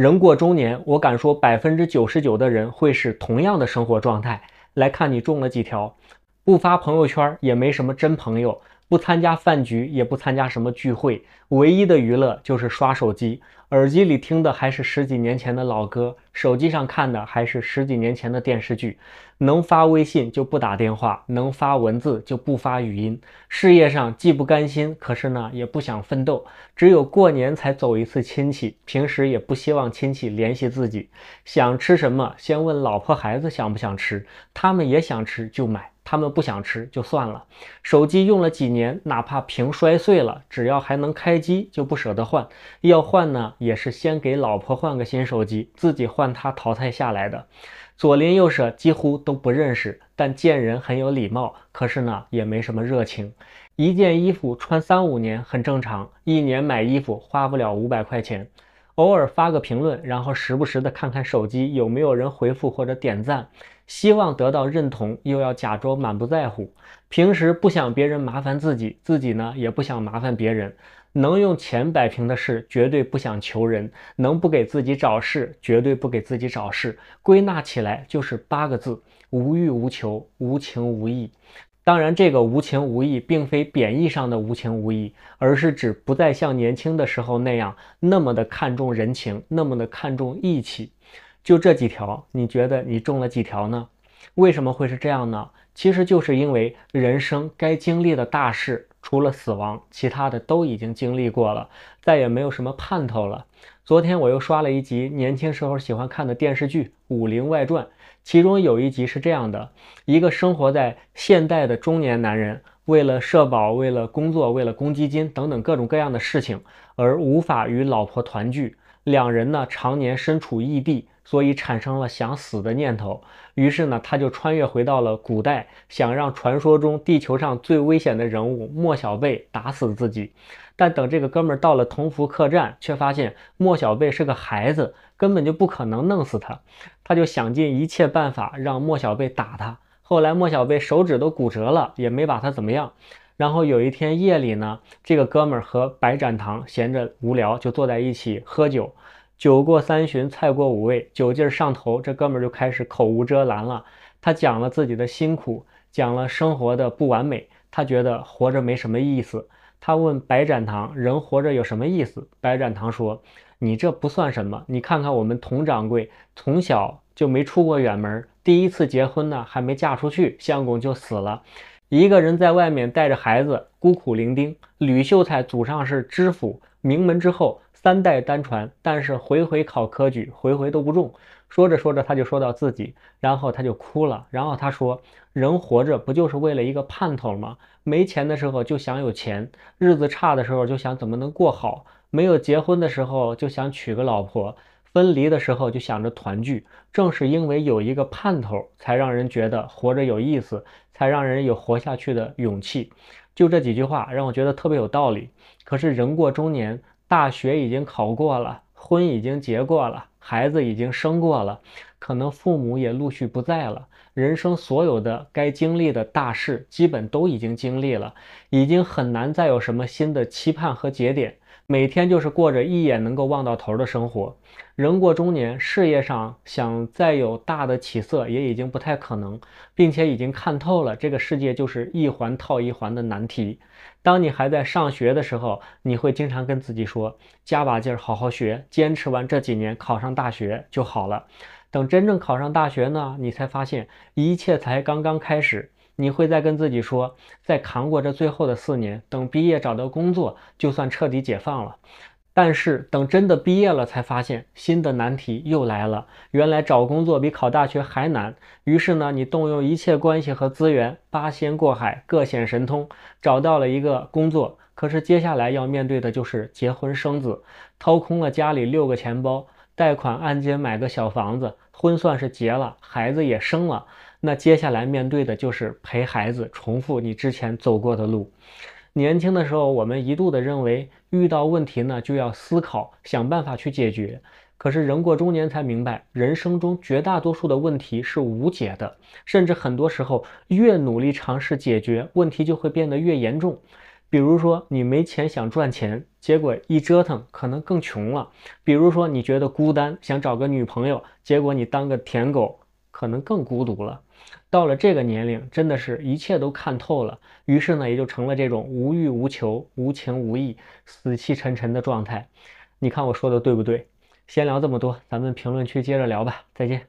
人过中年，我敢说百分之九十九的人会是同样的生活状态。来看你中了几条：不发朋友圈，也没什么真朋友。不参加饭局，也不参加什么聚会，唯一的娱乐就是刷手机，耳机里听的还是十几年前的老歌，手机上看的还是十几年前的电视剧，能发微信就不打电话，能发文字就不发语音。事业上既不甘心，可是呢也不想奋斗，只有过年才走一次亲戚，平时也不希望亲戚联系自己。想吃什么，先问老婆孩子想不想吃，他们也想吃就买。他们不想吃就算了，手机用了几年，哪怕屏摔碎了，只要还能开机就不舍得换。要换呢，也是先给老婆换个新手机，自己换他淘汰下来的。左邻右舍几乎都不认识，但见人很有礼貌，可是呢也没什么热情。一件衣服穿三五年很正常，一年买衣服花不了五百块钱。偶尔发个评论，然后时不时的看看手机有没有人回复或者点赞，希望得到认同，又要假装满不在乎。平时不想别人麻烦自己，自己呢也不想麻烦别人。能用钱摆平的事，绝对不想求人；能不给自己找事，绝对不给自己找事。归纳起来就是八个字：无欲无求，无情无义。当然，这个无情无义并非贬义上的无情无义，而是指不再像年轻的时候那样那么的看重人情，那么的看重义气。就这几条，你觉得你中了几条呢？为什么会是这样呢？其实就是因为人生该经历的大事，除了死亡，其他的都已经经历过了，再也没有什么盼头了。昨天我又刷了一集年轻时候喜欢看的电视剧《武林外传》，其中有一集是这样的：一个生活在现代的中年男人，为了社保、为了工作、为了公积金等等各种各样的事情，而无法与老婆团聚。两人呢常年身处异地，所以产生了想死的念头。于是呢，他就穿越回到了古代，想让传说中地球上最危险的人物莫小贝打死自己。但等这个哥们儿到了同福客栈，却发现莫小贝是个孩子，根本就不可能弄死他。他就想尽一切办法让莫小贝打他。后来莫小贝手指都骨折了，也没把他怎么样。然后有一天夜里呢，这个哥们儿和白展堂闲着无聊，就坐在一起喝酒。酒过三巡，菜过五味，酒劲上头，这哥们儿就开始口无遮拦了。他讲了自己的辛苦，讲了生活的不完美。他觉得活着没什么意思。他问白展堂：“人活着有什么意思？”白展堂说：“你这不算什么，你看看我们佟掌柜，从小就没出过远门，第一次结婚呢，还没嫁出去，相公就死了。”一个人在外面带着孩子，孤苦伶仃。吕秀才祖上是知府，名门之后，三代单传，但是回回考科举，回回都不中。说着说着，他就说到自己，然后他就哭了，然后他说：“人活着不就是为了一个盼头吗？没钱的时候就想有钱，日子差的时候就想怎么能过好，没有结婚的时候就想娶个老婆。”分离的时候就想着团聚，正是因为有一个盼头，才让人觉得活着有意思，才让人有活下去的勇气。就这几句话，让我觉得特别有道理。可是人过中年，大学已经考过了，婚已经结过了，孩子已经生过了。可能父母也陆续不在了，人生所有的该经历的大事基本都已经经历了，已经很难再有什么新的期盼和节点，每天就是过着一眼能够望到头的生活。人过中年，事业上想再有大的起色也已经不太可能，并且已经看透了这个世界就是一环套一环的难题。当你还在上学的时候，你会经常跟自己说，加把劲儿，好好学，坚持完这几年，考上大学就好了。等真正考上大学呢，你才发现一切才刚刚开始。你会再跟自己说，在扛过这最后的四年，等毕业找到工作，就算彻底解放了。但是等真的毕业了，才发现新的难题又来了。原来找工作比考大学还难。于是呢，你动用一切关系和资源，八仙过海各显神通，找到了一个工作。可是接下来要面对的就是结婚生子，掏空了家里六个钱包。贷款按揭买个小房子，婚算是结了，孩子也生了。那接下来面对的就是陪孩子，重复你之前走过的路。年轻的时候，我们一度的认为遇到问题呢就要思考，想办法去解决。可是人过中年才明白，人生中绝大多数的问题是无解的，甚至很多时候越努力尝试解决问题，就会变得越严重。比如说，你没钱想赚钱，结果一折腾可能更穷了；比如说，你觉得孤单想找个女朋友，结果你当个舔狗可能更孤独了。到了这个年龄，真的是一切都看透了，于是呢也就成了这种无欲无求、无情无义、死气沉沉的状态。你看我说的对不对？先聊这么多，咱们评论区接着聊吧。再见。